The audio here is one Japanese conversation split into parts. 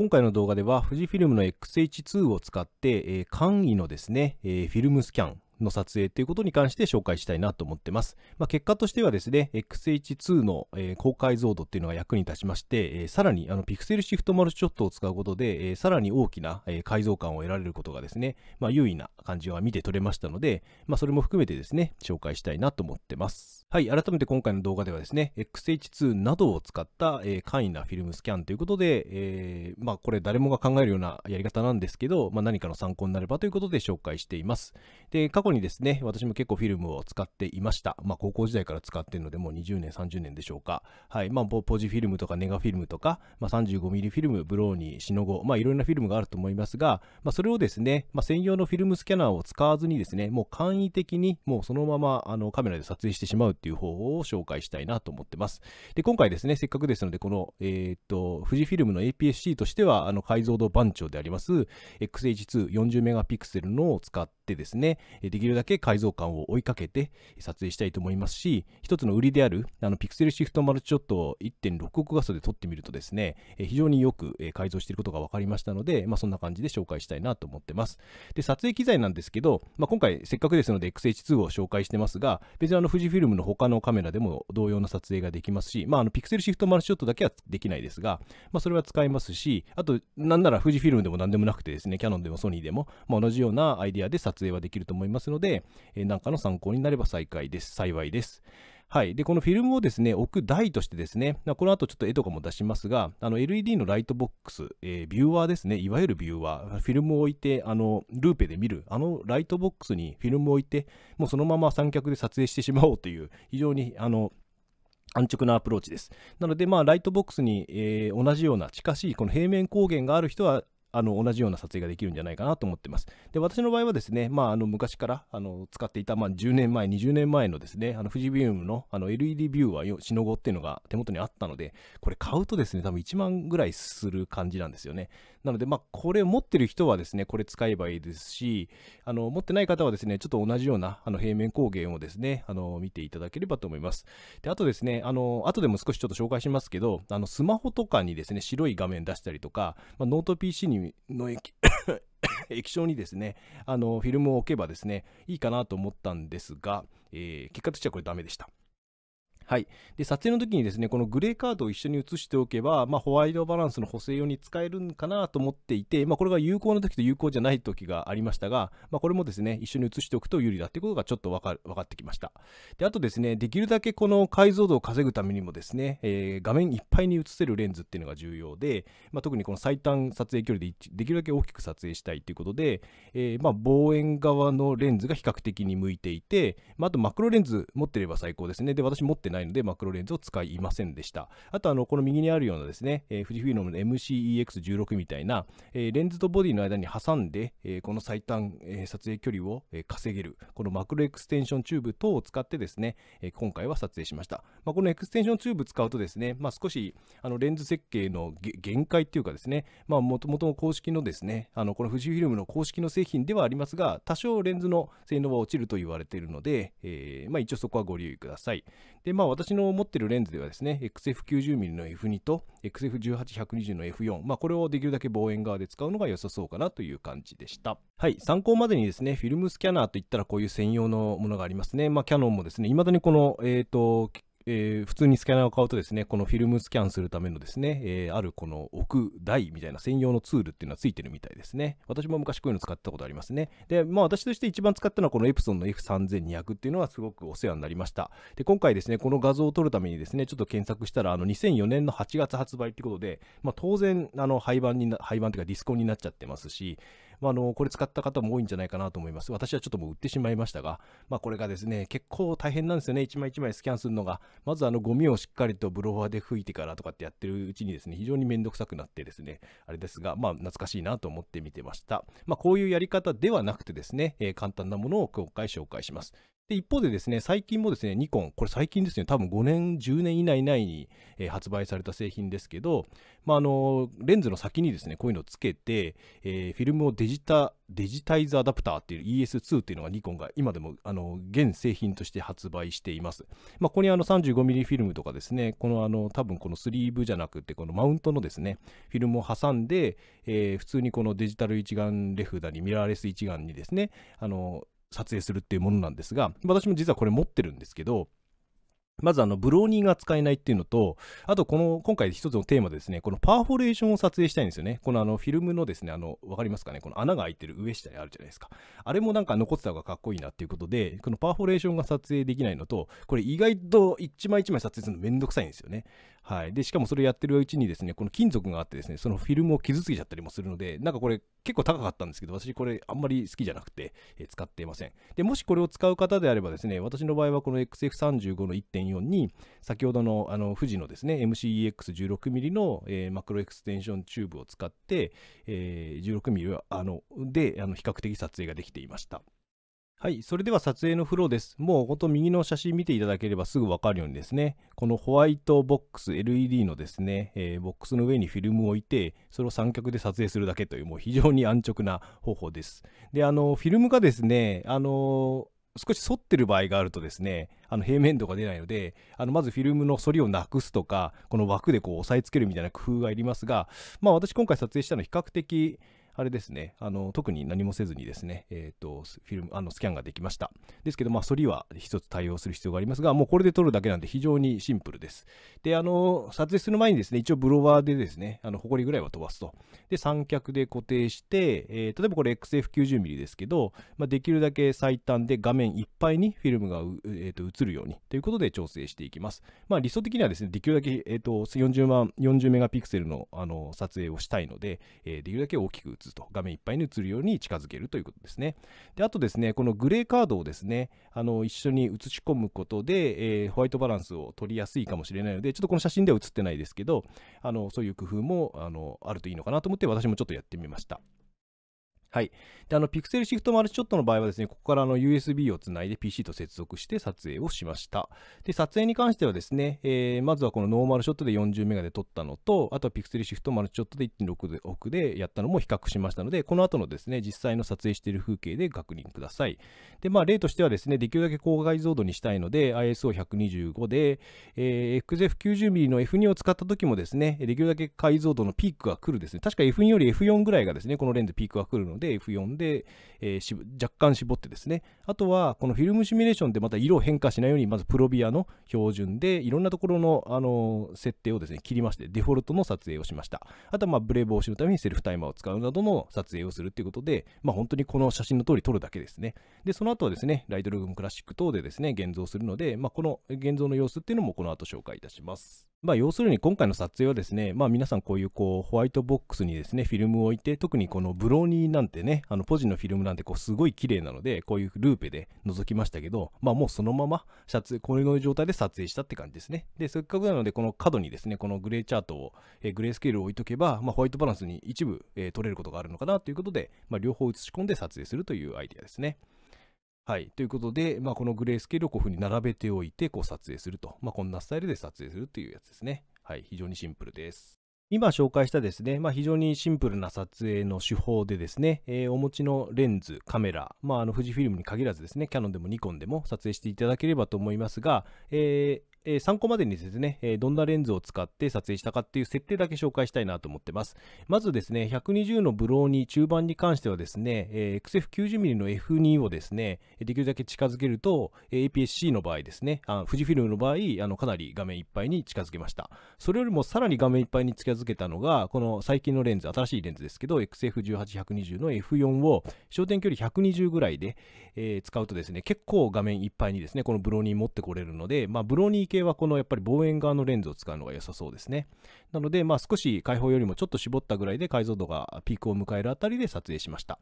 今回の動画では富士フィルムの XH2 を使って、えー、簡易のですね、えー、フィルムスキャンの撮影ということに関して紹介したいなと思ってます。まあ、結果としてはですね、XH2 の、えー、高解像度っていうのが役に立ちまして、えー、さらにあのピクセルシフトマルチショットを使うことで、えー、さらに大きな、え解像感を得られることがですね、まあ、優位な感じは見て取れましたので、まあ、それも含めてですね、紹介したいなと思ってます。はい、改めて今回の動画ではですね、XH2 などを使った、えー、簡易なフィルムスキャンということで、えー、まあこれ誰もが考えるようなやり方なんですけど、まあ何かの参考になればということで紹介しています。で、過去にですね、私も結構フィルムを使っていました。まあ高校時代から使っているのでもう20年、30年でしょうか。はい、まあポジフィルムとかネガフィルムとか、まあ 35mm フィルム、ブローニー、シノゴ、まあいろなフィルムがあると思いますが、まあそれをですね、まあ専用のフィルムスキャナーを使わずにですね、もう簡易的にもうそのままあのカメラで撮影してしまうっていう方を紹介したいなと思ってます。で、今回ですね、せっかくですので、この、えー、っと、富士フィルムの APS-C としては、あの、解像度番長であります、XH240 メガピクセルのを使ってですね、できるだけ解像感を追いかけて撮影したいと思いますし、一つの売りである、あの、ピクセルシフトマルチショットを1 6億画素で撮ってみるとですね、非常によく改造していることが分かりましたので、まあ、そんな感じで紹介したいなと思ってます。で、撮影機材なんですけど、まあ、今回せっかくですので XH2 を紹介してますが、別にあの富士フィルムの他のカメラでも同様の撮影ができますし、まあ、あのピクセルシフトマルショットだけはできないですが、まあ、それは使えますし、あと、なんなら富士フィルムでも何でもなくてですね、キャノンでもソニーでも、まあ、同じようなアイデアで撮影はできると思いますので、えー、かの参考になれば幸いです。幸いです。はい。で、このフィルムをですね、置く台としてですね、この後ちょっと絵とかも出しますが、あの、LED のライトボックス、えー、ビューワーですね、いわゆるビューワー、フィルムを置いて、あの、ルーペで見る、あのライトボックスにフィルムを置いて、もうそのまま三脚で撮影してしまおうという、非常に、あの、安直なアプローチです。なので、まあ、ライトボックスに、えー、同じような近しい、この平面光源がある人は、あの同じような撮影ができるんじゃないかなと思ってます。で私の場合はですね、まあ、あの昔からあの使っていた、まあ、10年前、20年前のですね、あの富士ビュームのあの LED ビューはーしのごっていうのが手元にあったので、これ買うとですね、多分1万ぐらいする感じなんですよね。なので、まあ、これを持ってる人はですね、これ使えばいいですし、あの、持ってない方はですね、ちょっと同じような、あの、平面光源をですね、あの、見ていただければと思います。で、あとですね、あの、後でも少しちょっと紹介しますけど、あの、スマホとかにですね、白い画面出したりとか、まあ、ノート PC にの液 液晶にですね、あの、フィルムを置けばですね、いいかなと思ったんですが、えー、結果としてはこれダメでした。はい、で撮影の時にですねこのグレーカードを一緒に写しておけば、まあ、ホワイトバランスの補正用に使えるんかなと思っていて、まあ、これが有効な時と有効じゃない時がありましたが、まあ、これもですね一緒に写しておくと有利だっていうことがちょっと分か分かってきましたであとですねできるだけこの解像度を稼ぐためにもですね、えー、画面いっぱいに写せるレンズっていうのが重要で、まあ、特にこの最短撮影距離でできるだけ大きく撮影したいということで、えー、まあ望遠側のレンズが比較的に向いていて、まあ、あとマクロレンズ持ってれば最高ですねで私持ってないないので、マクロレンズを使いませんでした。あと、あの、この右にあるようなですね、えー、富士フィルムの MCEX16 みたいな、えー、レンズとボディの間に挟んで、えー、この最短、えー、撮影距離を、えー、稼げる、このマクロエクステンションチューブ等を使ってですね、えー、今回は撮影しました。まあ、このエクステンションチューブ使うとですね、まあ、少し、あの、レンズ設計の限界っていうかですね、まあ、もともとの公式のですね、あの、この富士フィルムの公式の製品ではありますが、多少レンズの性能は落ちると言われているので、えー、まあ、一応そこはご留意ください。で、ま私の持ってるレンズではですね、XF90mm の F2 と XF18120 の F4、まあ、これをできるだけ望遠側で使うのが良さそうかなという感じでした。はい、参考までにですね、フィルムスキャナーといったらこういう専用のものがありますね。まあ、キャノンもですね、未だにこの、えっ、ー、と、えー、普通にスキャナーを買うとですね、このフィルムスキャンするためのですね、えー、あるこの置く台みたいな専用のツールっていうのはついてるみたいですね。私も昔こういうの使ったことありますね。で、まあ私として一番使ったのはこのエプソンの F3200 っていうのはすごくお世話になりました。で、今回ですね、この画像を撮るためにですね、ちょっと検索したら、あの2004年の8月発売ってことで、まあ当然、あの廃盤にな、廃盤っていうかディスコンになっちゃってますし、まあ、あの、これ使った方も多いんじゃないかなと思います。私はちょっともう売ってしまいましたが、まあ、これがですね、結構大変なんですよね。一枚一枚スキャンするのが。まずあの、ゴミをしっかりとブロワーで拭いてからとかってやってるうちにですね、非常にめんどくさくなってですね、あれですが、まあ、懐かしいなと思って見てました。まあ、こういうやり方ではなくてですね、えー、簡単なものを今回紹介します。で、一方でですね、最近もですね、ニコン、これ最近ですね、多分5年、10年以内以内に、えー、発売された製品ですけど、まあ、あの、レンズの先にですね、こういうのをつけて、えー、フィルムをデジタ、デジタイズアダプターっていう ES2 っていうのがニコンが今でも、あの、現製品として発売しています。まあ、ここにあの 35mm フィルムとかですね、このあの、多分このスリーブじゃなくて、このマウントのですね、フィルムを挟んで、えー、普通にこのデジタル一眼レフだり、ミラーレス一眼にですね、あの、撮影するっていうものなんですが、私も実はこれ持ってるんですけど、まずあの、ブローニーが使えないっていうのと、あとこの、今回一つのテーマですね、このパーフォレーションを撮影したいんですよね。このあの、フィルムのですね、あの、わかりますかねこの穴が開いてる上下にあるじゃないですか。あれもなんか残ってた方がかっこいいなっていうことで、このパーフォレーションが撮影できないのと、これ意外と一枚一枚撮影するのめんどくさいんですよね。はい。で、しかもそれやってるうちにですね、この金属があってですね、そのフィルムを傷つけちゃったりもするので、なんかこれ結構高かったんですけど、私これあんまり好きじゃなくて、え使っていません。で、もしこれを使う方であればですね、私の場合はこの XF35 の1.4に、先ほどのあの富士のですね、MCEX16mm の、えー、マクロエクステンションチューブを使って、えー、16mm あのであの比較的撮影ができていました。はい、それでは撮影のフローです。もう本当右の写真見ていただければすぐわかるようにですね、このホワイトボックス LED のですね、えー、ボックスの上にフィルムを置いて、それを三脚で撮影するだけという、もう非常に安直な方法です。で、あの、フィルムがですね、あの少し反ってる場合があるとですね、あの平面度が出ないので、あのまずフィルムの反りをなくすとか、この枠でこう押さえつけるみたいな工夫がいりますが、まあ私今回撮影したのは比較的、あれですね、あの、特に何もせずにですね、えっ、ー、と、フィルム、あの、スキャンができました。ですけど、まあ、反りは一つ対応する必要がありますが、もうこれで撮るだけなんで非常にシンプルです。で、あの、撮影する前にですね、一応ブロワーでですね、あの、ホコリぐらいは飛ばすと。で、三脚で固定して、えー、例えばこれ XF90mm ですけど、まあ、できるだけ最短で画面いっぱいにフィルムが、えーと、映るようにということで調整していきます。まあ、理想的にはですね、できるだけ、えーと、と40万、40メガピクセルのあの撮影をしたいので、えー、できるだけ大きく映と、画面いっぱいに映るように近づけるということですね。で、あとですね、このグレーカードをですね、あの、一緒に写し込むことで、えー、ホワイトバランスを取りやすいかもしれないので、ちょっとこの写真では写ってないですけど、あの、そういう工夫も、あの、あるといいのかなと思って、私もちょっとやってみました。はい。で、あの、ピクセルシフトマルチショットの場合はですね、ここからあの USB をつないで PC と接続して撮影をしました。で、撮影に関してはですね、えー、まずはこのノーマルショットで40メガで撮ったのと、あとはピクセルシフトマルチショットで1.6億でやったのも比較しましたので、この後のですね、実際の撮影している風景で確認ください。で、まあ、例としてはですね、できるだけ高解像度にしたいので、ISO125 で、えー、XF90mm の F2 を使った時もですね、できるだけ解像度のピークが来るですね、確か F2 より F4 ぐらいがですね、このレンズピークが来るので、ので F4 で、えー、若干絞ってですねあとはこのフィルムシミュレーションでまた色変化しないようにまずプロビアの標準でいろんなところの、あの設定をですね切りましてデフォルトの撮影をしましたあとはまあブレ防止のためにセルフタイマーを使うなどの撮影をするということで、まあ、本当にこの写真の通り撮るだけですねでその後はですねライトルームクラシック等でですね現像するので、まあ、この現像の様子っていうのもこの後紹介いたしますまあ、要するに今回の撮影はですね、まあ、皆さんこういうこうホワイトボックスにですね、フィルムを置いて、特にこのブローニーなんてね、あのポジのフィルムなんてこうすごい綺麗なので、こういうルーペで覗きましたけど、まあもうそのままシャツ、この状態で撮影したって感じですね。で、せっかくなのでこの角にですね、このグレーチャートを、えグレースケールを置いとけば、まあ、ホワイトバランスに一部、えー、取れることがあるのかなということで、まあ、両方映し込んで撮影するというアイデアですね。はい。ということで、まあ、このグレースケールをこういうふうに並べておいて、こう撮影すると。まあ、こんなスタイルで撮影するっていうやつですね。はい。非常にシンプルです。今紹介したですね、まあ、非常にシンプルな撮影の手法でですね、えー、お持ちのレンズ、カメラ、まあ、あの富士フィルムに限らずですね、キャノンでもニコンでも撮影していただければと思いますが、えー、え参考までにですね、えどんなレンズを使って撮影したかっていう設定だけ紹介したいなと思ってます。まずですね、120のブローに中盤に関してはですね、え XF90mm の F2 をですね、できるだけ近づけると、え APS-C の場合ですね、あ富士フィルムの場合あの、かなり画面いっぱいに近づけました。それよりもさらに画面いっぱいに近づけたのが、この最近のレンズ、新しいレンズですけど、XF18120 の F4 を焦点距離120ぐらいで、え使うとですね、結構画面いっぱいにですね、このブローに持ってこれるので、まあ、ブローに系はこのやっぱり望遠側のレンズを使うのが良さそうですね。なので、まあ少し開放よりもちょっと絞ったぐらいで解像度がピークを迎えるあたりで撮影しました。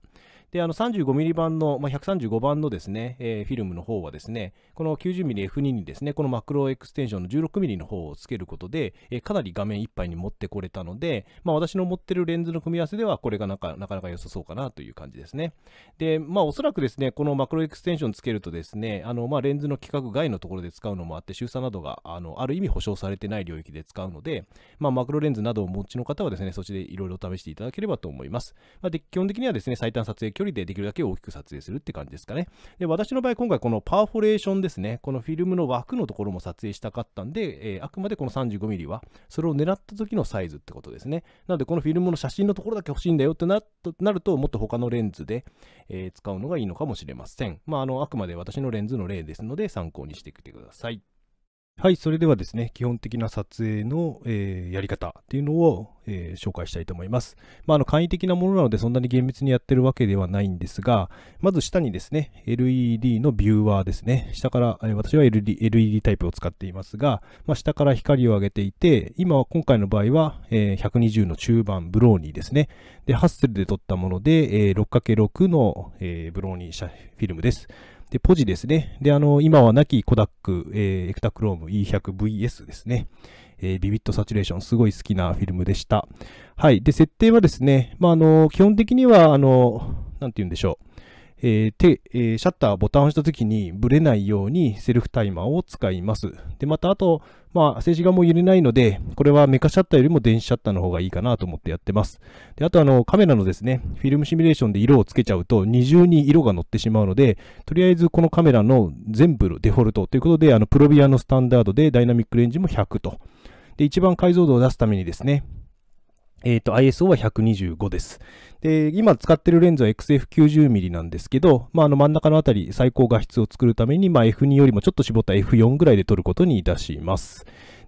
で、あの 35mm 版の、まあ、135番のですね、えー、フィルムの方はですね、この 90mmF2 にですね、このマクロエクステンションの 16mm の方をつけることで、えー、かなり画面いっぱいに持ってこれたので、まあ私の持ってるレンズの組み合わせではこれがなかなか良さそうかなという感じですね。で、まあおそらくですね、このマクロエクステンションつけるとですね、あの、まあレンズの規格外のところで使うのもあって、収差などどがあのある意味保証されてない領域で使うので、まあ、マクロレンズなどをお持ちの方はですね、そっちでいろいろ試していただければと思います。まあ、で基本的にはですね、最短撮影距離でできるだけ大きく撮影するって感じですかね。で、私の場合、今回このパーフォレーションですね、このフィルムの枠のところも撮影したかったんで、えー、あくまでこの 35mm は、それを狙った時のサイズってことですね。なので、このフィルムの写真のところだけ欲しいんだよってなると、もっと他のレンズで、えー、使うのがいいのかもしれません。まあ、あの、あくまで私のレンズの例ですので、参考にしてきてください。はい、それではですね、基本的な撮影の、えー、やり方っていうのを、えー、紹介したいと思います。まあ、あの簡易的なものなのでそんなに厳密にやってるわけではないんですが、まず下にですね、LED のビューワーですね。下から、えー、私は LED, LED タイプを使っていますが、まあ、下から光を上げていて、今は今回の場合は、えー、120の中盤ブローニーですね。で、ハッセルで撮ったもので、えー、6×6 の、えー、ブローニーフィルムです。で、ポジですね。で、あの、今はなきコダック、えー、エクタクローム E100VS ですね。えー、ビビットサチュレーション、すごい好きなフィルムでした。はい。で、設定はですね、まあ、あの、基本的には、あの、なんて言うんでしょう。えー手えー、シャッターボタンを押した時にブレないようにセルフタイマーを使います。で、またあと、まあ、静止画も揺れないので、これはメカシャッターよりも電子シャッターの方がいいかなと思ってやってます。で、あとあの、カメラのですね、フィルムシミュレーションで色をつけちゃうと二重に色が乗ってしまうので、とりあえずこのカメラの全部のデフォルトということで、あの、プロビアのスタンダードでダイナミックレンジも100と。で、一番解像度を出すためにですね、えっ、ー、と、ISO は125です。で、今使ってるレンズは XF90mm なんですけど、まあ、あの真ん中のあたり最高画質を作るために、まあ、F2 よりもちょっと絞った F4 ぐらいで撮ることにいたします。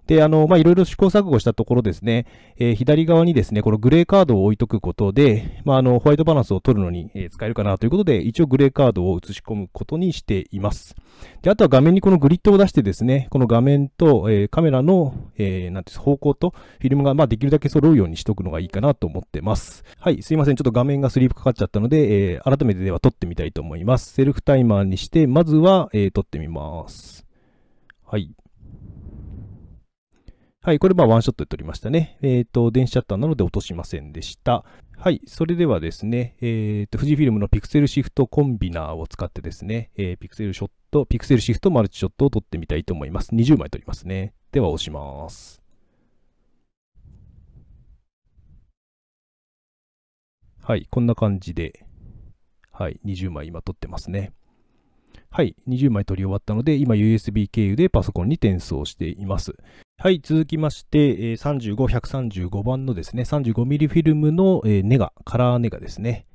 で、あの、まいろいろ試行錯誤したところですね、えー、左側にですね、このグレーカードを置いとくことで、まあ、あの、ホワイトバランスを取るのに、え使えるかなということで、一応グレーカードを映し込むことにしています。で、あとは画面にこのグリッドを出してですね、この画面と、えー、カメラの、えー、なんていう方向とフィルムが、まあ、できるだけ揃うようにしとくのがいいかなと思ってます。はい、すいません。ちょっと画面がスリープかかっちゃったので、えー、改めてでは撮ってみたいと思います。セルフタイマーにして、まずは、えー、撮ってみます。はい。はい、これまあワンショットで撮りましたね。えっ、ー、と、電子シャッターなので落としませんでした。はい、それではですね、えっ、ー、と、富士フィルムのピクセルシフトコンビナーを使ってですね、えー、ピクセルショット、ピクセルシフトマルチショットを撮ってみたいと思います。20枚撮りますね。では押します。はい、こんな感じで、はい、20枚今撮ってますね。はい、20枚撮り終わったので、今 USB 経由でパソコンに転送しています。はい、続きまして、35、135番のですね、3 5ミリフィルムのネガ、カラーネガですね。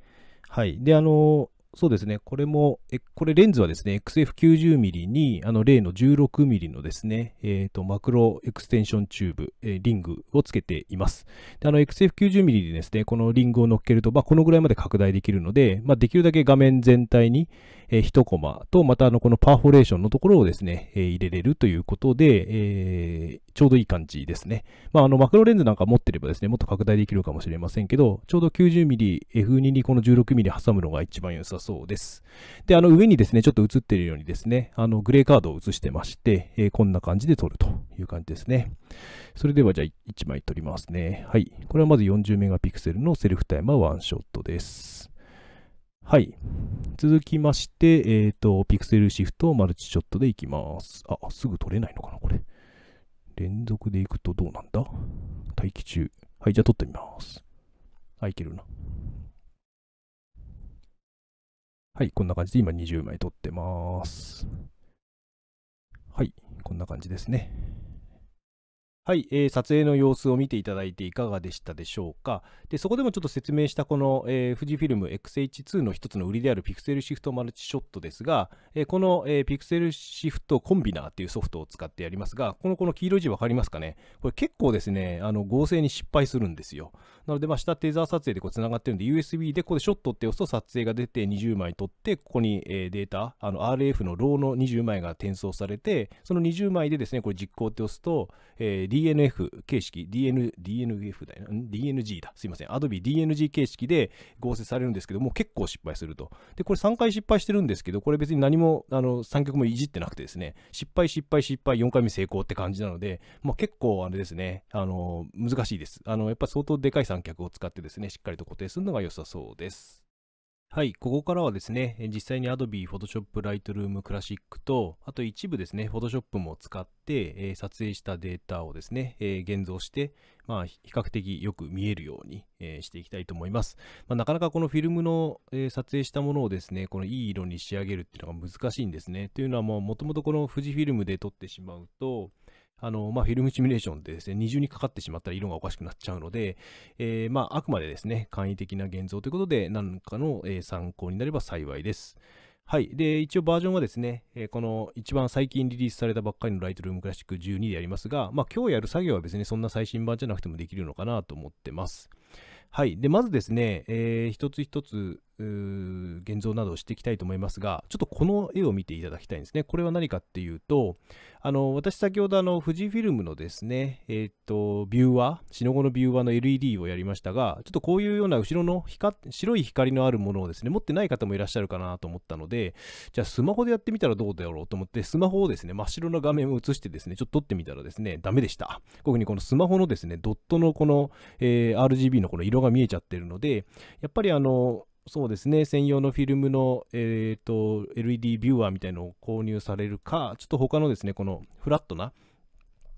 はい。で、あの、そうですね、これも、これレンズはですね、x f 9 0ミリに、あの、例の1 6ミリのですね、えっ、ー、と、マクロエクステンションチューブ、えー、リングをつけています。で、あの、x f 9 0ミリでですね、このリングを乗っけると、まあ、このぐらいまで拡大できるので、まあ、できるだけ画面全体に、え1コマと、またあのこのパーフォレーションのところをですね、え入れれるということで、えちょうどいい感じですね。まあ、あのマクロレンズなんか持ってればですね、もっと拡大できるかもしれませんけど、ちょうど 90mm、F2 にこの 16mm 挟むのが一番良さそうです。で、あの上にですね、ちょっと映ってるようにですね、あのグレーカードを映してまして、えこんな感じで撮るという感じですね。それではじゃあ1枚撮りますね。はい。これはまず40メガピクセルのセルフタイマーワンショットです。はい。続きまして、えっ、ー、と、ピクセルシフトマルチショットでいきます。あ、すぐ取れないのかな、これ。連続でいくとどうなんだ待機中。はい、じゃあ取ってみます。あ、いけるな。はい、こんな感じで今20枚取ってます。はい、こんな感じですね。はい、えー、撮影の様子を見ていただいていかがでしたでしょうか。で、そこでもちょっと説明したこの、えー、富士フィルム XH2 の一つの売りであるピクセルシフトマルチショットですが、えー、この、えー、ピクセルシフトコンビナーっていうソフトを使ってやりますが、このこの黄色い字わかりますかねこれ結構ですね、あの合成に失敗するんですよ。なので、まあ、下テーザー撮影でこう繋がってるんで、USB でここでショットって押すと撮影が出て20枚撮って、ここに、えデータ、あの RF のローの20枚が転送されて、その20枚でですね、これ実行って押すと、え DNF 形式、DN、DNF だよな、DNG だ、すいません、Adobe DNG 形式で合成されるんですけども、結構失敗すると。で、これ3回失敗してるんですけど、これ別に何も、あの、3曲もいじってなくてですね、失敗、失敗、失敗、4回目成功って感じなので、まあ、結構あれですね、あの、難しいです。あの、やっぱ相当でかい作三脚を使ってですね、しっかりと固定するのが良さそうです。はい、ここからはですね、実際に Adobe Photoshop Lightroom Classic と、あと一部ですね、Photoshop も使って、え撮影したデータをですね、え現像して、まあ、比較的よく見えるように、えしていきたいと思います。まあ、なかなかこのフィルムの、え撮影したものをですね、このいい色に仕上げるっていうのが難しいんですね。というのはもう、もともとこの富士フィルムで撮ってしまうと、あの、まあ、フィルムシミュレーションってですね、二重にかかってしまったら色がおかしくなっちゃうので、えー、まあ、あくまでですね、簡易的な現像ということで、何かの、え参考になれば幸いです。はい。で、一応バージョンはですね、えー、この一番最近リリースされたばっかりの Lightroom クラシック12でやりますが、まあ今日やる作業は別にそんな最新版じゃなくてもできるのかなと思ってます。はい。で、まずですね、えー、一つ一つ、現像などをしていきたいと思いますが、ちょっとこの絵を見ていただきたいんですね。これは何かっていうと、あの私先ほどあの富士フィルムのですね、えっ、ー、と、ビューワー、シノゴのビューワーの LED をやりましたが、ちょっとこういうような後ろの光白い光のあるものをですね、持ってない方もいらっしゃるかなと思ったので、じゃあスマホでやってみたらどうだろうと思って、スマホをですね、真っ白な画面を映してですね、ちょっと撮ってみたらですね、ダメでした。こういうふうにこのスマホのですね、ドットのこの、えー、RGB のこの色が見えちゃってるので、やっぱりあの、そうですね、専用のフィルムの、えーと、LED ビューアーみたいのを購入されるか、ちょっと他のですね、このフラットな、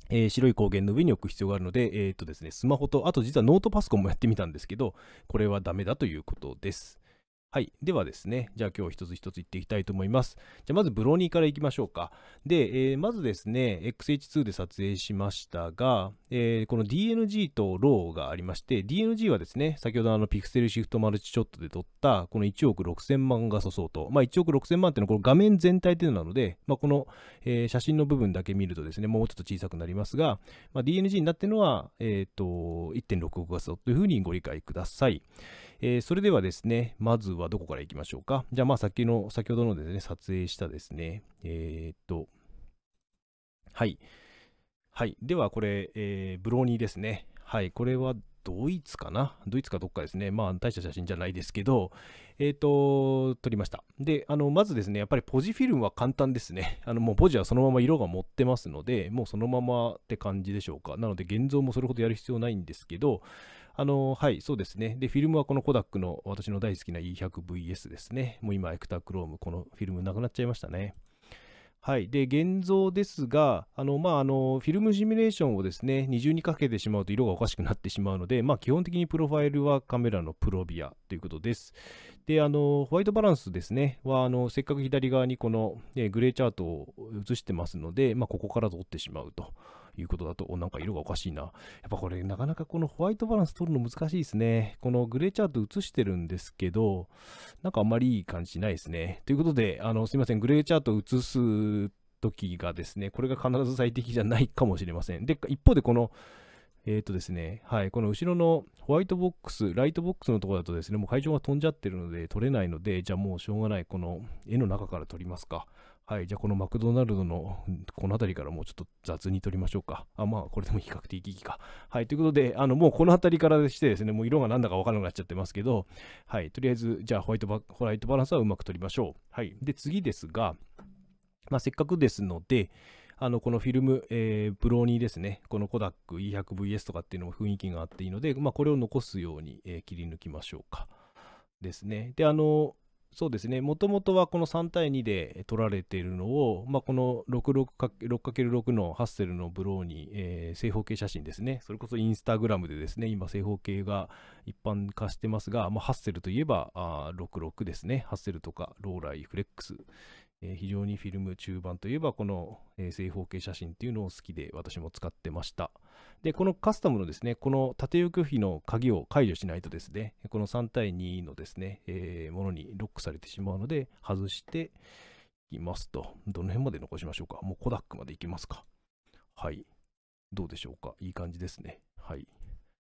えー、白い光源の上に置く必要があるので、えっ、ー、とですね、スマホと、あと実はノートパソコンもやってみたんですけど、これはダメだということです。はい。ではですね、じゃあ今日一つ一ついっていきたいと思います。じゃあまずブロニーからいきましょうか。で、えー、まずですね、XH2 で撮影しましたが、えー、この DNG とローがありまして、DNG はですね、先ほどあのピクセルシフトマルチショットで撮った、この1億6000万画素相当。まあ1億6000万っていうのはこの画面全体っていうのなので、まあこの、えー、写真の部分だけ見るとですね、もうちょっと小さくなりますが、まあ、DNG になってるのは、えっ、と、1.6億画素というふうにご理解ください。えー、それではですね、まずはどこから行きましょうか。じゃあ、まあ先の、先ほどのですね、撮影したですね、えー、っと、はい。はい。では、これ、えー、ブローニーですね。はい。これは、ドイツかなドイツかどっかですね。まあ、大した写真じゃないですけど、えっ、ー、と、撮りました。で、あの、まずですね、やっぱりポジフィルムは簡単ですね。あの、もうポジはそのまま色が持ってますので、もうそのままって感じでしょうか。なので、現像もそれほどやる必要ないんですけど、あの、はい、そうですね。で、フィルムはこのコダックの私の大好きな E100VS ですね。もう今、エクタクローム、このフィルムなくなっちゃいましたね。はい。で、現像ですが、あの、まあ、あの、フィルムシミュレーションをですね、二重にかけてしまうと色がおかしくなってしまうので、まあ、基本的にプロファイルはカメラのプロビアということです。で、あの、ホワイトバランスですね、は、あの、せっかく左側にこの、グレーチャートを映してますので、まあ、ここから撮ってしまうと。いうことだと、なんか色がおかしいな。やっぱこれ、なかなかこのホワイトバランス取るの難しいですね。このグレーチャート映してるんですけど、なんかあんまりいい感じないですね。ということで、あの、すいません、グレーチャート映す時がですね、これが必ず最適じゃないかもしれません。で、一方でこの、えっ、ー、とですね、はい、この後ろのホワイトボックス、ライトボックスのところだとですね、もう会場が飛んじゃってるので撮れないので、じゃあもうしょうがない、この絵の中から撮りますか。はい、じゃあこのマクドナルドのこの辺りからもうちょっと雑に撮りましょうか。あ、まあこれでも比較的いいか。はい、ということで、あのもうこの辺りからしてですね、もう色が何だかわからなくなっちゃってますけど、はい、とりあえず、じゃあホワイトバホワイトバランスはうまく取りましょう。はい、で、次ですが、まあせっかくですので、あのこのフィルム、えー、ブローニーですね、このコダック E100VS とかっていうのも雰囲気があっていいので、まあこれを残すように、えー、切り抜きましょうか。ですね。で、あの、そうですね、もともとはこの3対2で取られているのを、まあ、この 6×6 のハッセルのブローに、えー、正方形写真ですね、それこそインスタグラムでですね、今、正方形が一般化してますが、まあ、ハッセルといえば66ですね、ハッセルとかローライ、フレックス、えー、非常にフィルム中盤といえばこの、えー、正方形写真っていうのを好きで私も使ってました。で、このカスタムのですね、この縦横比の鍵を解除しないとですね、この3対2のですね、えー、ものにロックされてしまうので、外していきますと。どの辺まで残しましょうか。もうコダックまでいきますか。はい。どうでしょうか。いい感じですね。はい。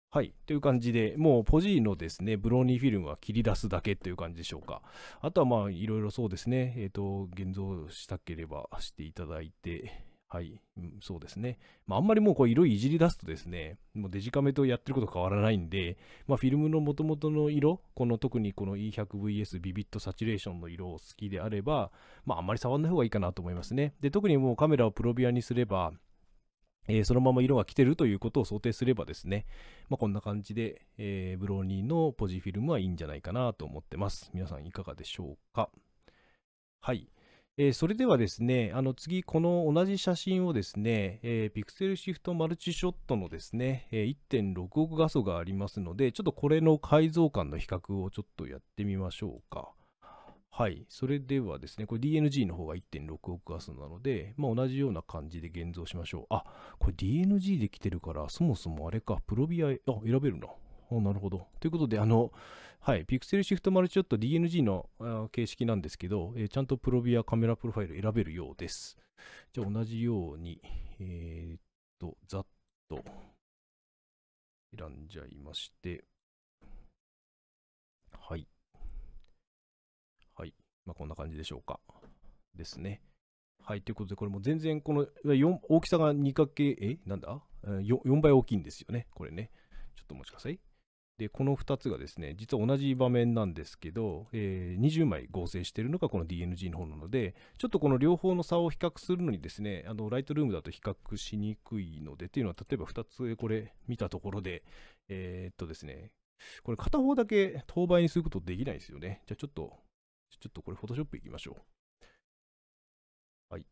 はい。という感じで、もうポジーのですね、ブローニーフィルムは切り出すだけという感じでしょうか。あとはまあ、いろいろそうですね、えっ、ー、と、現像したければしていただいて、はい、うん、そうですね。まあ、あんまりもうこれ色いじり出すとですね、もうデジカメとやってること変わらないんで、まあ、フィルムの元々の色、この特にこの E100VS ビビットサチュレーションの色を好きであれば、まあ、あんまり触らない方がいいかなと思いますね。で、特にもうカメラをプロビアにすれば、えー、そのまま色が来てるということを想定すればですね、まあ、こんな感じで、えー、ブローニーのポジフィルムはいいんじゃないかなと思ってます。皆さんいかがでしょうかはい。えー、それではですね、あの次、この同じ写真をですね、えー、ピクセルシフトマルチショットのですね、えー、1.6億画素がありますので、ちょっとこれの解像感の比較をちょっとやってみましょうか。はい。それではですね、これ DNG の方が1.6億ガスなので、まあ、同じような感じで現像しましょう。あ、これ DNG で来てるから、そもそもあれか、プロビア、あ、選べるな。あ、なるほど。ということで、あの、はい。ピクセルシフトマルチョット DNG の形式なんですけど、えー、ちゃんとプロビアカメラプロファイル選べるようです。じゃあ同じように、えー、っと、ざっと選んじゃいまして、はい。まあ、こんな感じでしょうか。ですね。はい、ということで、これも全然この大きさが 2× えなんだ 4, ?4 倍大きいんですよね。これね。ちょっとお待ちください。で、この2つがですね、実は同じ場面なんですけど、えー、20枚合成しているのがこの DNG の方なので、ちょっとこの両方の差を比較するのにですね、あの、Lightroom だと比較しにくいので、っていうのは、例えば2つこれ見たところで、えー、っとですね、これ片方だけ等倍にすることできないですよね。じゃあちょっとちょっとこれ、フォトショップ行きましょう。はい。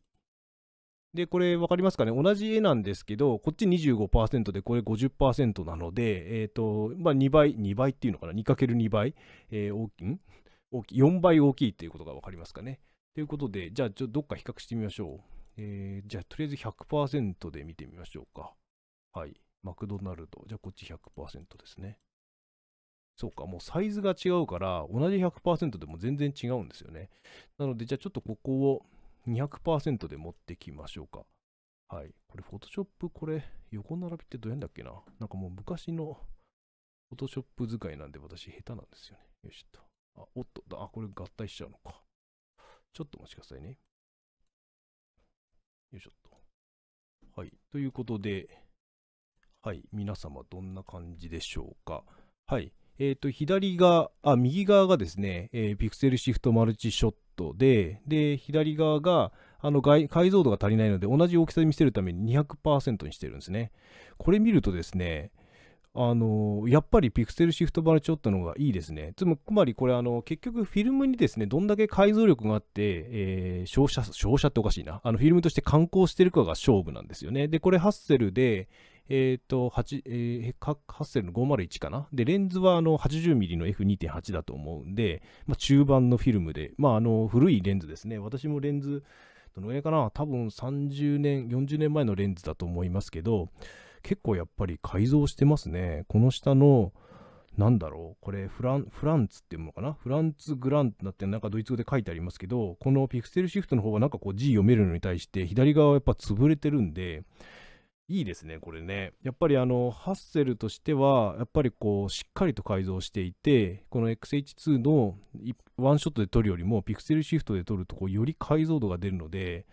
で、これ分かりますかね同じ絵なんですけど、こっち25%でこれ50%なので、えっ、ー、と、まあ2倍、2倍っていうのかな ?2×2 倍、えー、大きい、大きい、4倍大きいっていうことが分かりますかねということで、じゃあちょっとどっか比較してみましょう。えー、じゃあとりあえず100%で見てみましょうか。はい。マクドナルド。じゃあこっち100%ですね。そうか、もうサイズが違うから、同じ100%でも全然違うんですよね。なので、じゃあちょっとここを200%で持ってきましょうか。はい。これ、フォトショップ、これ、横並びってどうやんだっけななんかもう昔のフォトショップ使いなんで私下手なんですよね。よしと。あ、おっと、あ、これ合体しちゃうのか。ちょっとお待ちくださいね。よいしょっと。はい。ということで、はい。皆様どんな感じでしょうか。はい。えっ、ー、と、左側、あ、右側がですね、えー、ピクセルシフトマルチショットで、で、左側が、あの解像度が足りないので、同じ大きさで見せるために200%にしてるんですね。これ見るとですね、あのやっぱりピクセルシフトマルチショットの方がいいですね。つまりこれあの結局フィルムにですね、どんだけ解像力があって、えー、照射、照射っておかしいな。あのフィルムとして観光してるかが勝負なんですよね。で、これハッセルで、えっ、ー、と、8、えー、ハッセルの501かな。で、レンズはあの 80mm の F2.8 だと思うんで、まあ、中盤のフィルムで、まあ、あの、古いレンズですね。私もレンズ、どのぐらいかな多分30年、40年前のレンズだと思いますけど、結構やっぱり改造してますね。この下の、なんだろうこれフラン、フランツっていうのかなフランツグランだってなんかドイツ語で書いてありますけど、このピクセルシフトの方はなんかこう G 読めるのに対して左側はやっぱ潰れてるんで、いいですね、これね。やっぱりあの、ハッセルとしては、やっぱりこう、しっかりと改造していて、この XH2 のワンショットで撮るよりも、ピクセルシフトで撮ると、こう、より解像度が出るので、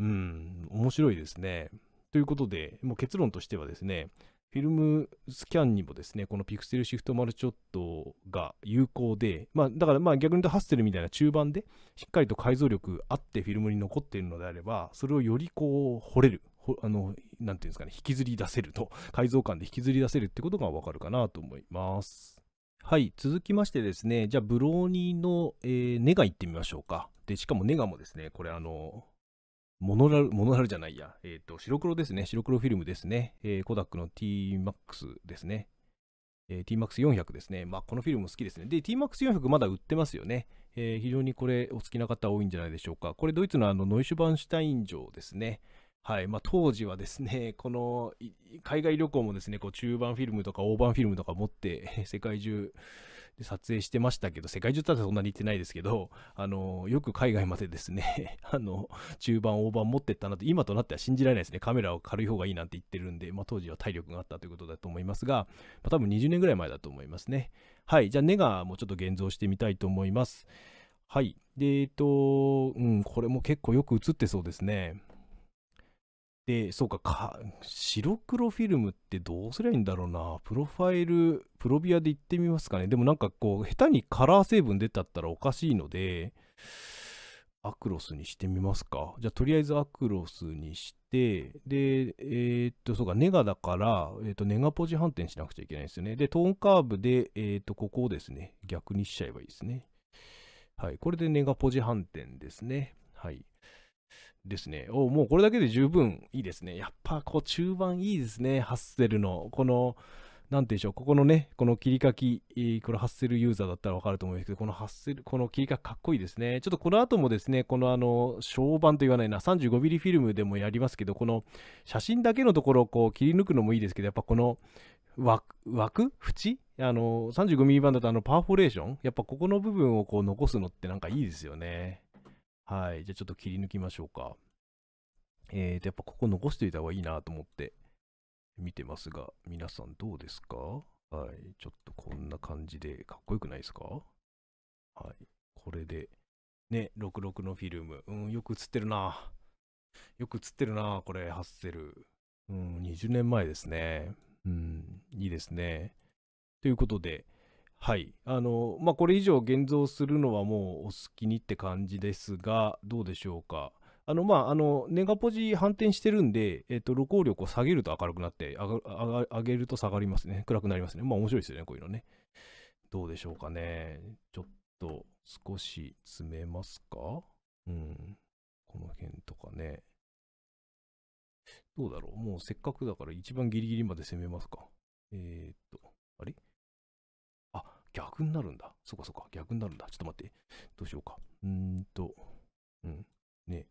うん、面白いですね。ということで、もう結論としてはですね、フィルムスキャンにもですね、このピクセルシフトマルチョットが有効で、まあ、だからまあ逆に言うとハッセルみたいな中盤でしっかりと解像力あってフィルムに残っているのであれば、それをよりこう、掘れる、あの、なんていうんですかね、引きずり出せると、改造感で引きずり出せるってことがわかるかなと思います。はい、続きましてですね、じゃあ、ブローニーの、えー、ネガいってみましょうか。で、しかもネガもですね、これあの、モノラル、モノラルじゃないや、えっ、ー、と、白黒ですね、白黒フィルムですね、えー、コダックの TMAX ですね、えー、TMAX400 ですね、まあ、このフィルム好きですね。で、TMAX400 まだ売ってますよね。えー、非常にこれお好きな方多いんじゃないでしょうか。これドイツのあのノイシュバンシュタイン城ですね。はいまあ、当時はですね、この海外旅行もですね、こう中盤フィルムとか大盤フィルムとか持って 世界中で撮影してましたけど、世界中ったそんなに行ってないですけど、あのよく海外までですね、あの中盤、大盤持ってったなと、今となっては信じられないですね、カメラを軽い方がいいなんて言ってるんで、まあ、当時は体力があったということだと思いますが、まあ、多分20年ぐらい前だと思いますね。はい、じゃあネガもちょっと現像してみたいと思います。はい。で、えっと、うん、これも結構よく映ってそうですね。で、そうかか、白黒フィルムってどうすりゃいいんだろうな。プロファイル、プロビアで行ってみますかね。でもなんかこう、下手にカラー成分出たったらおかしいので、アクロスにしてみますか。じゃあ、とりあえずアクロスにして、で、えー、っと、そうか、ネガだから、えー、っと、ネガポジ反転しなくちゃいけないですよね。で、トーンカーブで、えー、っと、ここをですね、逆にしちゃえばいいですね。はい、これでネガポジ反転ですね。はい。ですね。おもうこれだけで十分いいですね。やっぱこう中盤いいですね。ハッセルの、この、なんてでしょう、ここのね、この切り書き、これハッセルユーザーだったらわかると思うんですけど、このハッセル、この切り書きかっこいいですね。ちょっとこの後もですね、このあの、小版と言わないな、35mm フィルムでもやりますけど、この写真だけのところをこう切り抜くのもいいですけど、やっぱこの枠、枠縁あの、35mm 版だとあの、パーフォレーションやっぱここの部分をこう残すのってなんかいいですよね。はい。じゃあちょっと切り抜きましょうか。えーと、やっぱここ残しておいた方がいいなと思って見てますが、皆さんどうですかはい。ちょっとこんな感じでかっこよくないですかはい。これで、ね、66のフィルム。うん、よく映ってるな。よく映ってるな、これ、ハッセル。うん、20年前ですね。うん、いいですね。ということで、はいあのまあ、これ以上現像するのはもうお好きにって感じですがどうでしょうかあのまああのネガポジ反転してるんで、えっと、露光力を下げると明るくなって上げると下がりますね暗くなりますねまあ面白いですよねこういうのねどうでしょうかねちょっと少し詰めますかうんこの辺とかねどうだろうもうせっかくだから一番ギリギリまで攻めますかえー、っとあれ逆になるんだ。そっかそっか、逆になるんだ。ちょっと待って。どうしようか。うーんと、うん。ね。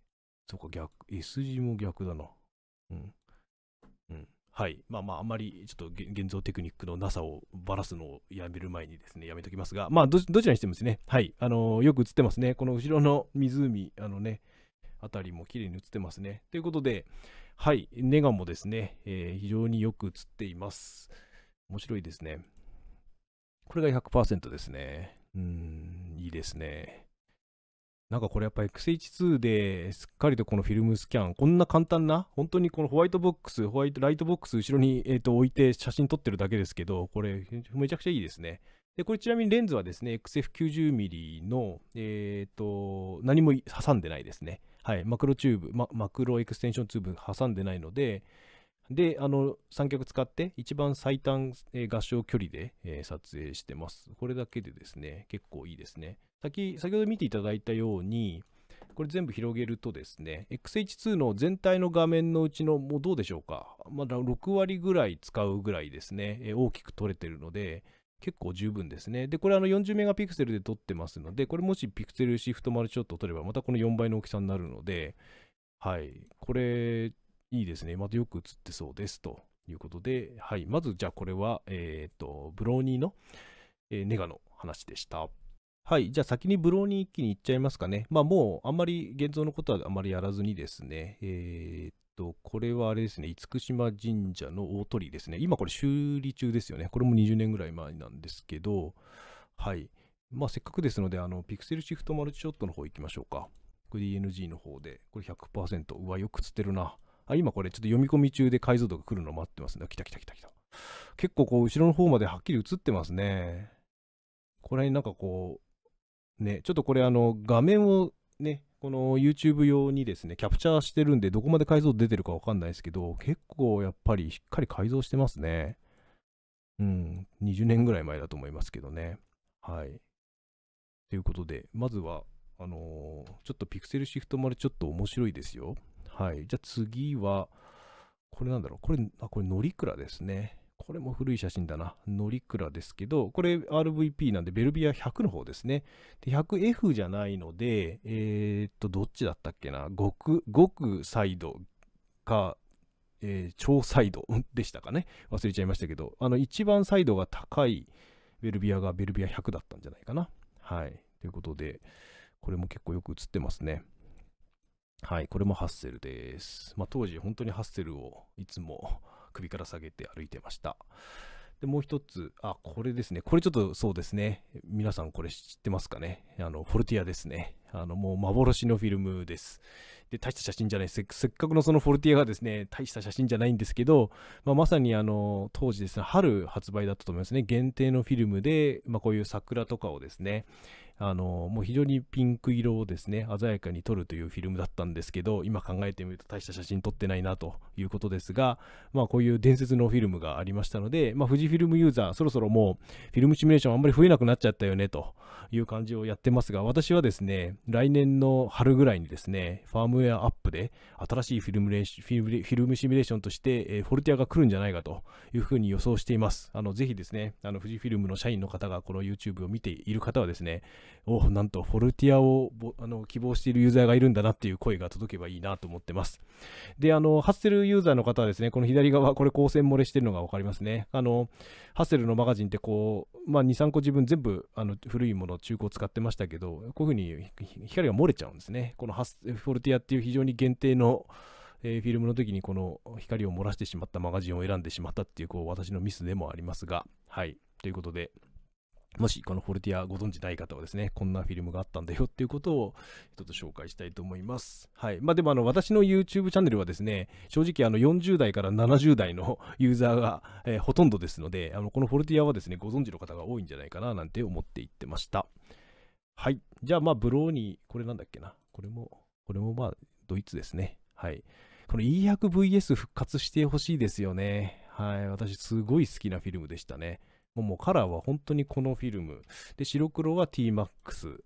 そっか、逆、S 字も逆だな。うん。うん。はい。まあまあ、あんまりちょっと現像テクニックのなさをばらすのをやめる前にですね、やめときますが、まあど、どちらにしてもですね、はい。あのー、よく映ってますね。この後ろの湖、あのね、あたりも綺麗に映ってますね。ということで、はい。ネガもですね、えー、非常によく映っています。面白いですね。これが100%ですね。うん、いいですね。なんかこれやっぱ XH2 ですっかりとこのフィルムスキャン、こんな簡単な、本当にこのホワイトボックス、ホワイトライトボックス後ろに、えー、と置いて写真撮ってるだけですけど、これめちゃくちゃいいですね。で、これちなみにレンズはですね、XF90mm の、えっ、ー、と、何も挟んでないですね。はい、マクロチューブ、マクロエクステンションチューブ挟んでないので、で、あの、三脚使って一番最短、合唱距離で、撮影してます。これだけでですね、結構いいですね。先、先ほど見ていただいたように、これ全部広げるとですね、XH2 の全体の画面のうちの、もうどうでしょうか。まだ6割ぐらい使うぐらいですね、大きく撮れてるので、結構十分ですね。で、これあの40メガピクセルで撮ってますので、これもしピクセルシフトマルチョットを撮れば、またこの4倍の大きさになるので、はい。これ、いいですね。またよく映ってそうですということで、はい。まず、じゃあこれは、えっ、ー、と、ブローニーの、えー、ネガの話でした。はい。じゃあ先にブローニー一気に行っちゃいますかね。まあもう、あんまり現像のことはあまりやらずにですね、えっ、ー、と、これはあれですね、厳島神社の大鳥居ですね。今これ修理中ですよね。これも20年ぐらい前なんですけど、はい。まあせっかくですので、あの、ピクセルシフトマルチショットの方行きましょうか。これ DNG の方で、これ100%。うわ、よく映ってるな。あ、今これちょっと読み込み中で解像度が来るの待ってますね。来た来た来た来た。結構こう、後ろの方まではっきり映ってますね。これになんかこう、ね、ちょっとこれあの、画面をね、この YouTube 用にですね、キャプチャーしてるんで、どこまで解像度出てるかわかんないですけど、結構やっぱりしっかり改造してますね。うん、20年ぐらい前だと思いますけどね。はい。ということで、まずは、あのー、ちょっとピクセルシフトまでちょっと面白いですよ。はい。じゃあ次は、これなんだろう。これ、あ、これ、乗鞍ですね。これも古い写真だな。乗鞍ですけど、これ RVP なんで、ベルビア100の方ですね。で、100F じゃないので、えー、っと、どっちだったっけな。極、極サイドか、えー、超サイド でしたかね。忘れちゃいましたけど、あの、一番サイドが高いベルビアがベルビア100だったんじゃないかな。はい。ということで、これも結構よく写ってますね。はい、これもハッセルです。まあ、当時、本当にハッセルをいつも 首から下げて歩いてました。で、もう一つ、あ、これですね。これちょっとそうですね。皆さんこれ知ってますかねあの、フォルティアですね。あの、もう幻のフィルムです。で、大した写真じゃないせっかくのそのフォルティアがですね、大した写真じゃないんですけど、まあ、まさにあの、当時ですね、春発売だったと思いますね。限定のフィルムで、まあ、こういう桜とかをですね、あの、もう非常にピンク色をですね、鮮やかに撮るというフィルムだったんですけど、今考えてみると大した写真撮ってないなということですが、まあこういう伝説のフィルムがありましたので、まあ富士フィルムユーザー、そろそろもうフィルムシミュレーションあんまり増えなくなっちゃったよねという感じをやってますが、私はですね、来年の春ぐらいにですね、ファームウェアアップで新しいフィルムレフィルムシミュレーションとして、えフォルティアが来るんじゃないかというふうに予想しています。あの、ぜひですね、あの、富士フィルムの社員の方がこの YouTube を見ている方はですね、おなんとフォルティアをあの希望しているユーザーがいるんだなっていう声が届けばいいなと思ってます。で、あの、ハッセルユーザーの方はですね、この左側、これ光線漏れしてるのが分かりますね。あの、ハッセルのマガジンってこう、まあ、2、3個自分全部あの古いもの、中古を使ってましたけど、こういうふうに光が漏れちゃうんですね。このハスフォルティアっていう非常に限定の、えフィルムの時にこの光を漏らしてしまったマガジンを選んでしまったっていう、こう、私のミスでもありますが、はい。ということで、もしこのフォルティアご存知ない方はですね、こんなフィルムがあったんだよっていうことを一つ紹介したいと思います。はい。まあでもあの私の YouTube チャンネルはですね、正直あの40代から70代のユーザーが、えー、ほとんどですので、あのこのフォルティアはですね、ご存知の方が多いんじゃないかななんて思って言ってました。はい。じゃあまあブローに、これなんだっけな。これも、これもまあドイツですね。はい。この E100VS 復活してほしいですよね。はい。私すごい好きなフィルムでしたね。もうカラーは本当にこのフィルム。で、白黒は T-MAX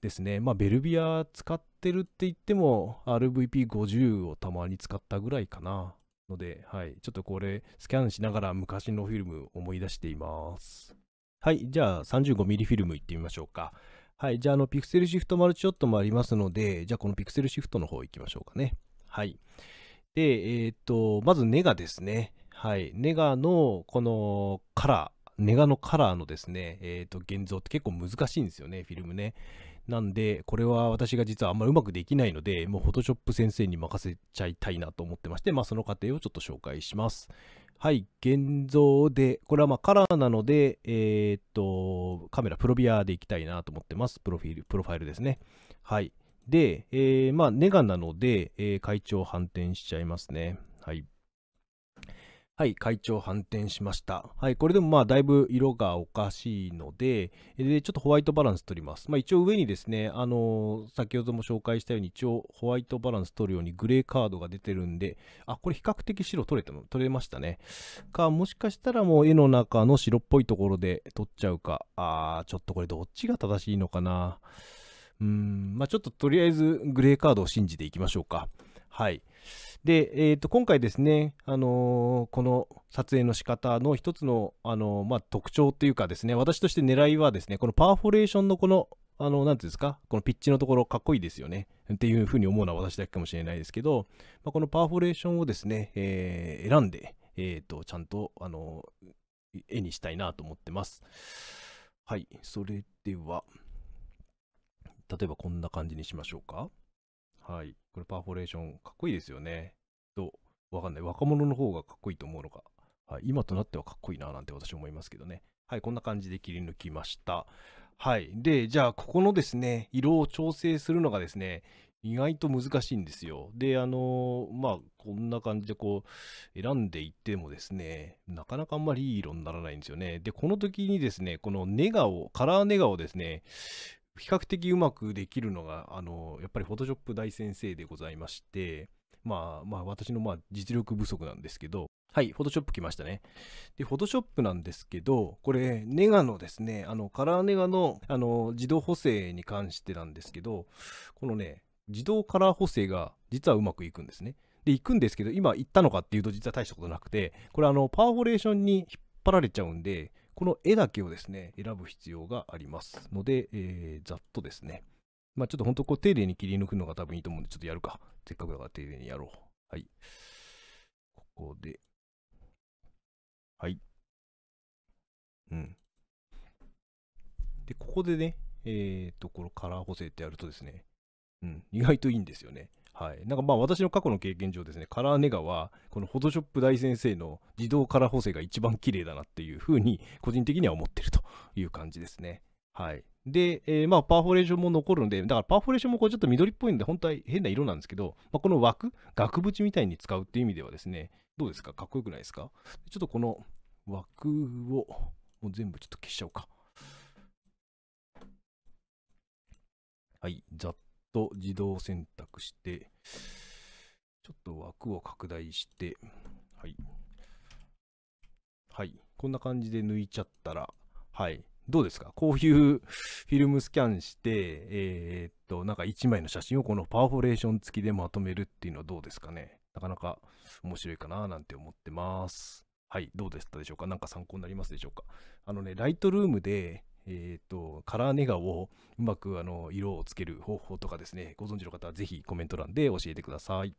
ですね。まあ、ベルビア使ってるって言っても、RVP50 をたまに使ったぐらいかな。ので、はい。ちょっとこれ、スキャンしながら昔のフィルム思い出しています。はい。じゃあ、35mm フィルムいってみましょうか。はい。じゃあ、あの、ピクセルシフトマルチショットもありますので、じゃあ、このピクセルシフトの方行きましょうかね。はい。で、えー、っと、まずネガですね。はい。ネガの、このカラー。ネガのカラーのですね、えっ、ー、と、現像って結構難しいんですよね、フィルムね。なんで、これは私が実はあんまりうまくできないので、もうフォトショップ先生に任せちゃいたいなと思ってまして、まあその過程をちょっと紹介します。はい、現像で、これはまあカラーなので、えー、っと、カメラプロビアでいきたいなと思ってます。プロフィール、プロファイルですね。はい。で、えー、まあネガなので、えー、会長反転しちゃいますね。はい。はい、会長反転しました。はい、これでもまあ、だいぶ色がおかしいので、で、ちょっとホワイトバランス取ります。まあ、一応上にですね、あのー、先ほども紹介したように、一応ホワイトバランス取るようにグレーカードが出てるんで、あ、これ比較的白取れたの、取れましたね。か、もしかしたらもう絵の中の白っぽいところで取っちゃうか。あー、ちょっとこれどっちが正しいのかな。うん、まあ、ちょっととりあえずグレーカードを信じていきましょうか。はい。で、えー、と今回ですね、あのー、この撮影の仕方の一つの、あのー、まあ、特徴というかですね、私として狙いはですね、このパーフォレーションのこの、あの、なんていうんですか、このピッチのところかっこいいですよね。っていうふうに思うのは私だけかもしれないですけど、まあ、このパーフォレーションをですね、えー、選んで、えー、とちゃんと、あの絵にしたいなと思ってます。はい、それでは、例えばこんな感じにしましょうか。はい。これパーフォレーション、かっこいいですよね。と、わかんない。若者の方がかっこいいと思うのか。はい。今となってはかっこいいな、なんて私思いますけどね。はい。こんな感じで切り抜きました。はい。で、じゃあ、ここのですね、色を調整するのがですね、意外と難しいんですよ。で、あのー、まあ、こんな感じでこう、選んでいってもですね、なかなかあんまりいい色にならないんですよね。で、この時にですね、このネガを、カラーネガをですね、比較的うまくできるのが、あの、やっぱりフォトショップ大先生でございまして、まあまあ私のまあ実力不足なんですけど、はい、フォトショップ来ましたね。で、フォトショップなんですけど、これ、ネガのですね、あの、カラーネガの、あの、自動補正に関してなんですけど、このね、自動カラー補正が実はうまくいくんですね。で、行くんですけど、今行ったのかっていうと実は大したことなくて、これあの、パーフォレーションに引っ張られちゃうんで、この絵だけをですね、選ぶ必要がありますので、えー、ざっとですね、まあちょっと本当こう丁寧に切り抜くのが多分いいと思うんで、ちょっとやるか。せっかくだから丁寧にやろう。はい。ここで。はい。うん。で、ここでね、えっ、ー、と、このカラー補正ってやるとですね、うん、意外といいんですよね。はい。なんかまあ私の過去の経験上ですね、カラーネガは、このフォトショップ大先生の自動カラー補正が一番綺麗だなっていうふうに、個人的には思ってるという感じですね。はい。で、えー、まあ、パーフォレーションも残るので、だからパーフォレーションもこうちょっと緑っぽいんで、本当は変な色なんですけど、まあ、この枠、額縁みたいに使うっていう意味ではですね、どうですかかっこよくないですかちょっとこの枠を、もう全部ちょっと消しちゃおうか。はい、ざっと自動選択して、ちょっと枠を拡大して、はい。はい。こんな感じで抜いちゃったら、はい。どうですかこういうフィルムスキャンして、えー、っと、なんか1枚の写真をこのパーフォレーション付きでまとめるっていうのはどうですかねなかなか面白いかななんて思ってます。はい、どうでしたでしょうかなんか参考になりますでしょうかあのね、ライトルームで、えー、と、カラーネガをうまくあの色をつける方法とかですね、ご存知の方はぜひコメント欄で教えてください。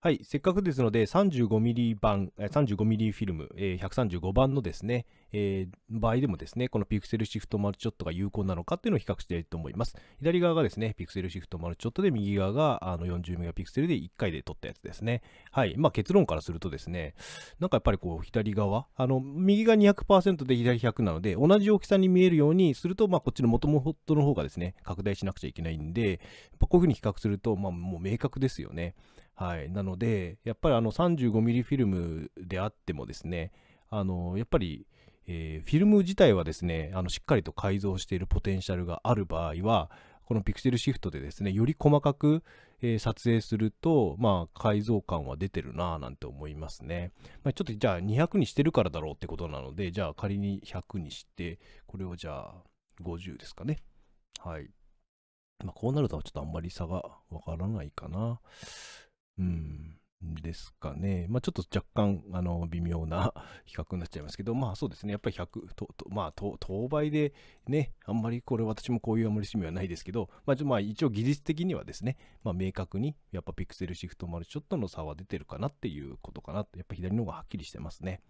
はい、せっかくですので 35mm 版、35mm フィルム、えー、135番のですね、えー、場合でもですね、このピクセルシフトマルチョットが有効なのかっていうのを比較していたと思います。左側がですね、ピクセルシフトマルチョットで、右側があの40メガピクセルで1回で撮ったやつですね。はい。まあ結論からするとですね、なんかやっぱりこう左側、あの、右が200%で左100なので、同じ大きさに見えるようにすると、まあこっちの元々の方がですね、拡大しなくちゃいけないんで、こういうふうに比較すると、まあもう明確ですよね。はい。なので、やっぱりあの3 5ミリフィルムであってもですね、あの、やっぱりえー、フィルム自体はですね、あのしっかりと改造しているポテンシャルがある場合は、このピクセルシフトでですね、より細かく、えー、撮影すると、まあ、解像感は出てるなぁなんて思いますね。まあ、ちょっとじゃあ200にしてるからだろうってことなので、じゃあ仮に100にして、これをじゃあ50ですかね。はい。まあ、こうなるとちょっとあんまり差がわからないかな。うん。ですかね。まあ、ちょっと若干、あの、微妙な 比較になっちゃいますけど、まあそうですね。やっぱり100、ととまあ、当倍でね、あんまりこれ私もこういうあまり趣味はないですけど、まあ、まあ、一応技術的にはですね、まあ、明確に、やっぱピクセルシフトマルチショットの差は出てるかなっていうことかなやっぱ左の方がはっきりしてますね。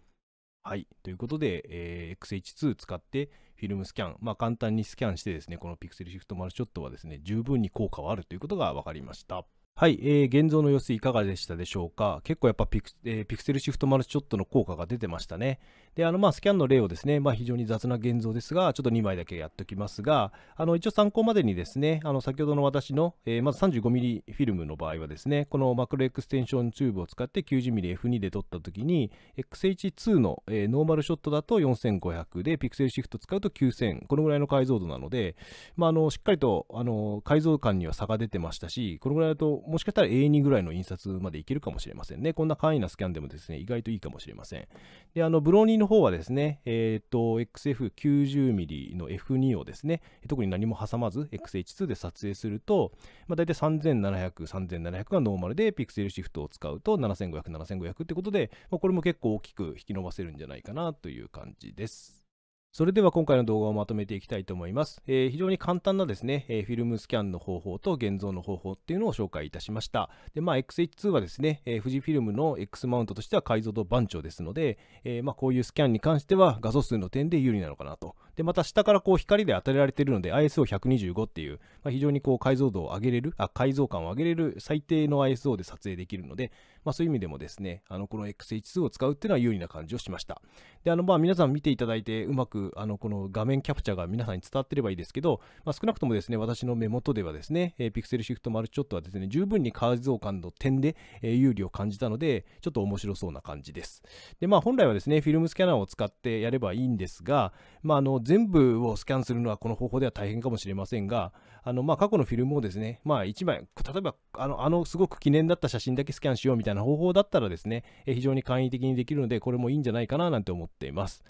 はい。ということで、えー、XH2 使ってフィルムスキャン、まあ簡単にスキャンしてですね、このピクセルシフトマルチショットはですね、十分に効果はあるということが分かりました。はい、えー、現像の様子いかがでしたでしょうか結構やっぱピクえー、ピクセルシフトマルチショットの効果が出てましたね、で、あの、まあ、スキャンの例をですね、まあ、非常に雑な現像ですが、ちょっと2枚だけやっておきますが、あの、一応参考までにですね、あの、先ほどの私の、えー、まず 35mm フィルムの場合はですね、このマクロエクステンションチューブを使って 90mmF2 で撮った時に、XH2 の、えー、ノーマルショットだと4500で、ピクセルシフト使うと9000、このぐらいの解像度なので、まあ、あの、しっかりと、あの、解像感には差が出てましたし、このぐらいだと、もしかしたら A2 ぐらいの印刷までいけるかもしれませんね。こんな簡易なスキャンでもですね、意外といいかもしれません。で、あの、ブローニーの方はですね、えっ、ー、と、XF90mm の F2 をですね、特に何も挟まず XH2 で撮影すると、まあ、大体3700、3700がノーマルで、ピクセルシフトを使うと7500、7500ってことで、まあ、これも結構大きく引き伸ばせるんじゃないかなという感じです。それでは今回の動画をまとめていきたいと思います。えー、非常に簡単なですね、えー、フィルムスキャンの方法と現像の方法っていうのを紹介いたしました。で、まあ XH2 はですね、えー、富士フィルムの X マウントとしては解像度番長ですので、えー、まあこういうスキャンに関しては画素数の点で有利なのかなとで、また下からこう光で当てられているので ISO125 っていう、まあ、非常にこう解像度を上げれる、あ、解像感を上げれる最低の ISO で撮影できるので、まあそういう意味でもですね、あの、この XH2 を使うっていうのは有利な感じをしました。で、あの、まあ皆さん見ていただいて、うまく、あの、この画面キャプチャーが皆さんに伝わってればいいですけど、まあ少なくともですね、私の目元ではですね、えー、ピクセルシフトマルチョットはですね、十分に解像感の点で、えー、有利を感じたので、ちょっと面白そうな感じです。で、まあ本来はですね、フィルムスキャナーを使ってやればいいんですが、まああの、全部をスキャンするのはこの方法では大変かもしれませんが、あの、まあ、過去のフィルムをですね、まあ、1枚、例えば、あの、あの、すごく記念だった写真だけスキャンしようみたいな方法だったらですね、え非常に簡易的にできるので、これもいいんじゃないかななんて思っています。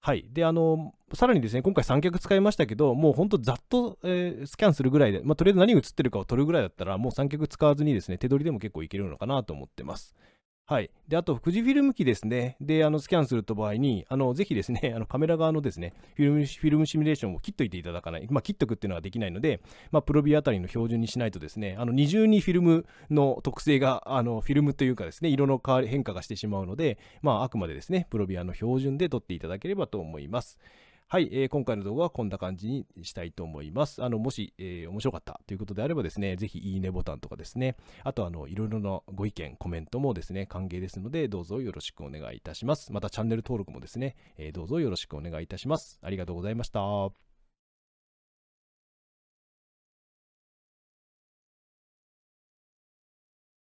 はい。で、あの、さらにですね、今回三脚使いましたけど、もうほんとざっと、えー、スキャンするぐらいで、まあ、とりあえず何映ってるかを撮るぐらいだったら、もう三脚使わずにですね、手取りでも結構いけるのかなと思ってます。はい。で、あと、富士フィルム機ですね。で、あの、スキャンすると場合に、あの、ぜひですね、あの、カメラ側のですね、フィルム、フィルムシミュレーションを切っといていただかない。まあ、切っとくっていうのはできないので、まあ、プロビあたりの標準にしないとですね、あの、二重にフィルムの特性が、あの、フィルムというかですね、色の変わり、変化がしてしまうので、まあ、あくまでですね、プロビアの標準で撮っていただければと思います。はい、えー、今回の動画はこんな感じにしたいと思います。あの、もし、えー、面白かったということであればですね、ぜひいいねボタンとかですね、あとあの、いろいろなご意見、コメントもですね、歓迎ですので、どうぞよろしくお願いいたします。またチャンネル登録もですね、えー、どうぞよろしくお願いいたします。ありがとうございました。